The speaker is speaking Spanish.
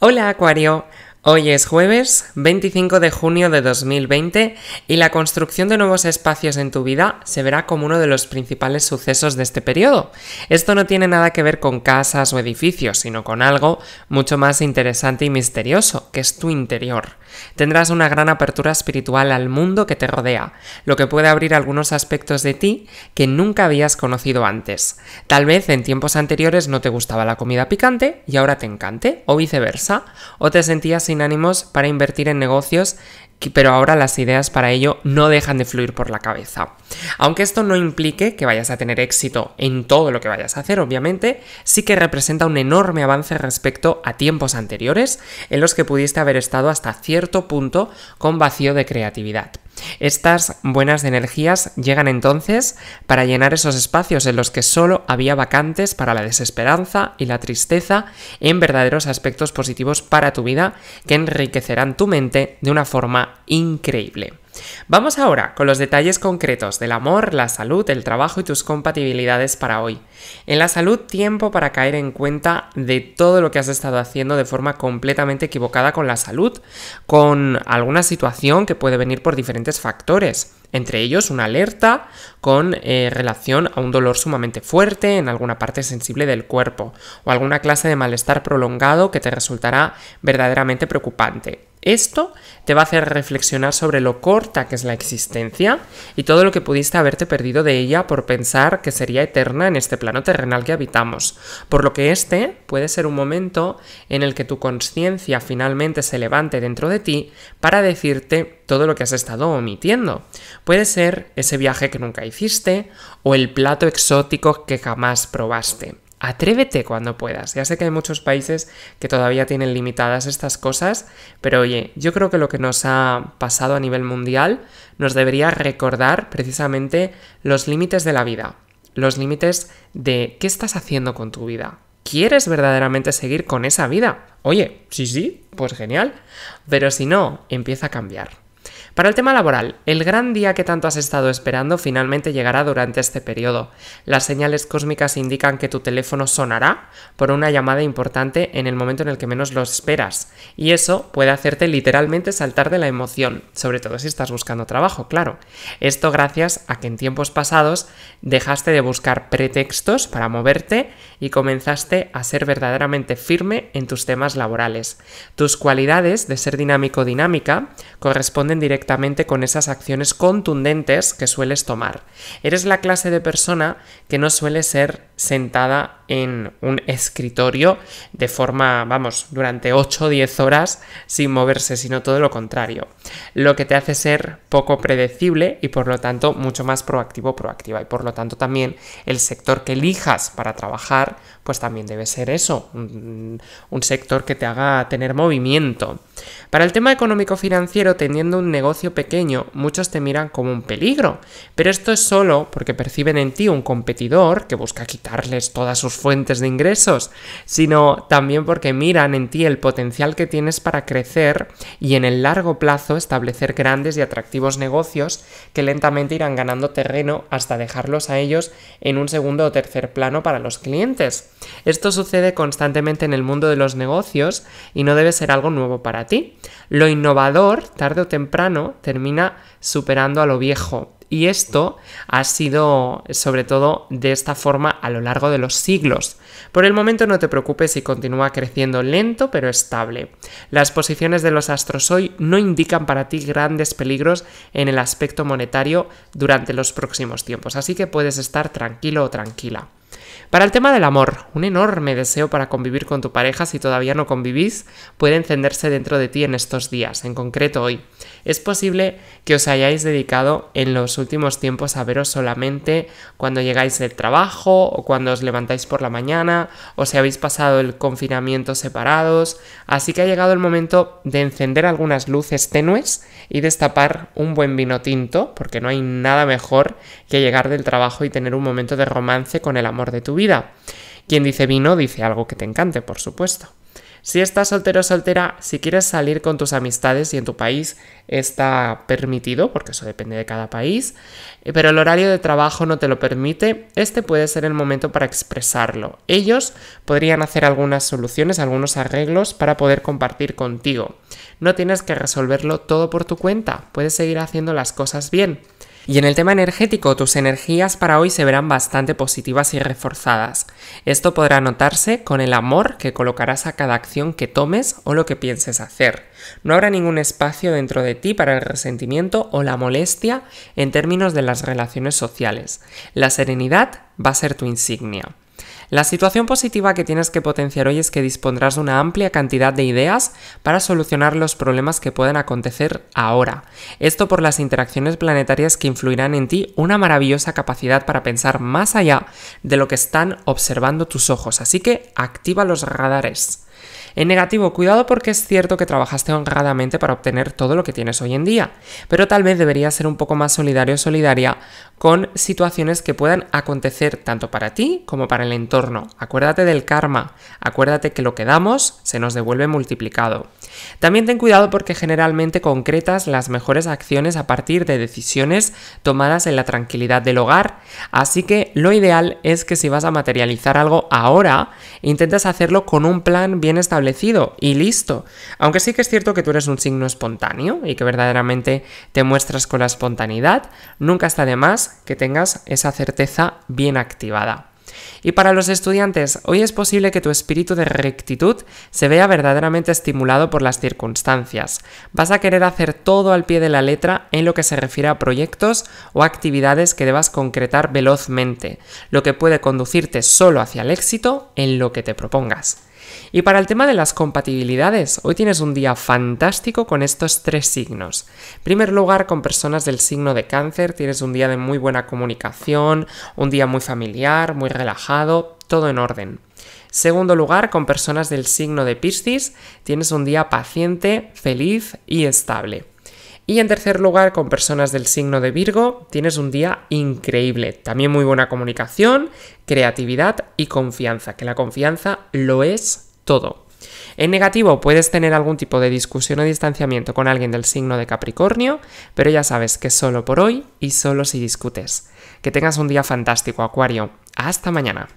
Hola Acuario, Hoy es jueves 25 de junio de 2020 y la construcción de nuevos espacios en tu vida se verá como uno de los principales sucesos de este periodo. Esto no tiene nada que ver con casas o edificios, sino con algo mucho más interesante y misterioso, que es tu interior. Tendrás una gran apertura espiritual al mundo que te rodea, lo que puede abrir algunos aspectos de ti que nunca habías conocido antes. Tal vez en tiempos anteriores no te gustaba la comida picante y ahora te encante, o viceversa, o te sentías ánimos para invertir en negocios pero ahora las ideas para ello no dejan de fluir por la cabeza. Aunque esto no implique que vayas a tener éxito en todo lo que vayas a hacer, obviamente, sí que representa un enorme avance respecto a tiempos anteriores en los que pudiste haber estado hasta cierto punto con vacío de creatividad. Estas buenas energías llegan entonces para llenar esos espacios en los que solo había vacantes para la desesperanza y la tristeza en verdaderos aspectos positivos para tu vida que enriquecerán tu mente de una forma increíble. Vamos ahora con los detalles concretos del amor, la salud, el trabajo y tus compatibilidades para hoy. En la salud, tiempo para caer en cuenta de todo lo que has estado haciendo de forma completamente equivocada con la salud, con alguna situación que puede venir por diferentes factores, entre ellos una alerta con eh, relación a un dolor sumamente fuerte en alguna parte sensible del cuerpo o alguna clase de malestar prolongado que te resultará verdaderamente preocupante. Esto te va a hacer reflexionar sobre lo corta que es la existencia y todo lo que pudiste haberte perdido de ella por pensar que sería eterna en este plano terrenal que habitamos. Por lo que este puede ser un momento en el que tu conciencia finalmente se levante dentro de ti para decirte todo lo que has estado omitiendo. Puede ser ese viaje que nunca hiciste o el plato exótico que jamás probaste. Atrévete cuando puedas. Ya sé que hay muchos países que todavía tienen limitadas estas cosas, pero oye, yo creo que lo que nos ha pasado a nivel mundial nos debería recordar precisamente los límites de la vida, los límites de qué estás haciendo con tu vida. ¿Quieres verdaderamente seguir con esa vida? Oye, sí, sí, pues genial. Pero si no, empieza a cambiar. Para el tema laboral, el gran día que tanto has estado esperando finalmente llegará durante este periodo. Las señales cósmicas indican que tu teléfono sonará por una llamada importante en el momento en el que menos lo esperas, y eso puede hacerte literalmente saltar de la emoción, sobre todo si estás buscando trabajo, claro. Esto gracias a que en tiempos pasados dejaste de buscar pretextos para moverte y comenzaste a ser verdaderamente firme en tus temas laborales. Tus cualidades de ser dinámico-dinámica corresponden directamente con esas acciones contundentes que sueles tomar. Eres la clase de persona que no suele ser sentada en un escritorio de forma, vamos, durante 8 o 10 horas sin moverse, sino todo lo contrario. Lo que te hace ser poco predecible y por lo tanto mucho más proactivo proactiva. Y por lo tanto también el sector que elijas para trabajar, pues también debe ser eso, un, un sector que te haga tener movimiento. Para el tema económico-financiero, teniendo un negocio pequeño, muchos te miran como un peligro, pero esto es solo porque perciben en ti un competidor que busca quitar darles todas sus fuentes de ingresos, sino también porque miran en ti el potencial que tienes para crecer y en el largo plazo establecer grandes y atractivos negocios que lentamente irán ganando terreno hasta dejarlos a ellos en un segundo o tercer plano para los clientes. Esto sucede constantemente en el mundo de los negocios y no debe ser algo nuevo para ti. Lo innovador, tarde o temprano, termina superando a lo viejo y esto ha sido sobre todo de esta forma a lo largo de los siglos. Por el momento no te preocupes si continúa creciendo lento pero estable. Las posiciones de los astros hoy no indican para ti grandes peligros en el aspecto monetario durante los próximos tiempos, así que puedes estar tranquilo o tranquila. Para el tema del amor, un enorme deseo para convivir con tu pareja si todavía no convivís puede encenderse dentro de ti en estos días, en concreto hoy. Es posible que os hayáis dedicado en los últimos tiempos a veros solamente cuando llegáis del trabajo o cuando os levantáis por la mañana o si habéis pasado el confinamiento separados, así que ha llegado el momento de encender algunas luces tenues y destapar un buen vino tinto, porque no hay nada mejor que llegar del trabajo y tener un momento de romance con el amor de tu tu vida. Quien dice vino dice algo que te encante, por supuesto. Si estás soltero o soltera, si quieres salir con tus amistades y en tu país está permitido, porque eso depende de cada país, eh, pero el horario de trabajo no te lo permite, este puede ser el momento para expresarlo. Ellos podrían hacer algunas soluciones, algunos arreglos para poder compartir contigo. No tienes que resolverlo todo por tu cuenta, puedes seguir haciendo las cosas bien. Y en el tema energético, tus energías para hoy se verán bastante positivas y reforzadas. Esto podrá notarse con el amor que colocarás a cada acción que tomes o lo que pienses hacer. No habrá ningún espacio dentro de ti para el resentimiento o la molestia en términos de las relaciones sociales. La serenidad va a ser tu insignia. La situación positiva que tienes que potenciar hoy es que dispondrás de una amplia cantidad de ideas para solucionar los problemas que pueden acontecer ahora. Esto por las interacciones planetarias que influirán en ti una maravillosa capacidad para pensar más allá de lo que están observando tus ojos. Así que activa los radares. En negativo, cuidado porque es cierto que trabajaste honradamente para obtener todo lo que tienes hoy en día, pero tal vez deberías ser un poco más solidario o solidaria con situaciones que puedan acontecer tanto para ti como para el entorno. Acuérdate del karma, acuérdate que lo que damos se nos devuelve multiplicado. También ten cuidado porque generalmente concretas las mejores acciones a partir de decisiones tomadas en la tranquilidad del hogar, así que lo ideal es que si vas a materializar algo ahora, intentes hacerlo con un plan bien establecido establecido y listo. Aunque sí que es cierto que tú eres un signo espontáneo y que verdaderamente te muestras con la espontaneidad, nunca está de más que tengas esa certeza bien activada. Y para los estudiantes, hoy es posible que tu espíritu de rectitud se vea verdaderamente estimulado por las circunstancias. Vas a querer hacer todo al pie de la letra en lo que se refiere a proyectos o actividades que debas concretar velozmente, lo que puede conducirte solo hacia el éxito en lo que te propongas. Y para el tema de las compatibilidades, hoy tienes un día fantástico con estos tres signos. En primer lugar, con personas del signo de cáncer, tienes un día de muy buena comunicación, un día muy familiar, muy relajado, todo en orden. Segundo lugar, con personas del signo de Piscis, tienes un día paciente, feliz y estable. Y en tercer lugar, con personas del signo de Virgo, tienes un día increíble. También muy buena comunicación, creatividad y confianza, que la confianza lo es todo. En negativo puedes tener algún tipo de discusión o distanciamiento con alguien del signo de Capricornio, pero ya sabes que solo por hoy y solo si discutes. Que tengas un día fantástico, Acuario. Hasta mañana.